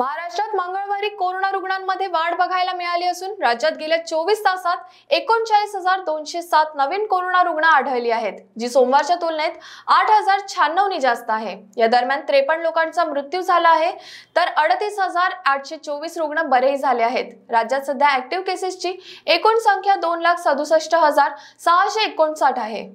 महाराष्ट्रात मंगळवारी कोरोना रुग्णांमध्ये वाढ बघायला मिळाली असून राज्यात गेल्या चोवीस तासात एकोणचाळीस हजार दोनशे सात नवीन कोरोना रुग्ण आढळली आहेत जी सोमवारच्या तुलनेत आठ हजार शहाण्णवनी जास्त आहे या दरम्यान त्रेपन्न लोकांचा मृत्यू झाला आहे तर अडतीस हजार आठशे चोवीस रुग्ण बरेही झाले आहेत राज्यात सध्या ऍक्टिव्ह केसेसची एकूण संख्या दोन लाख सदुसष्ट हजार सहाशे एकोणसाठ आहे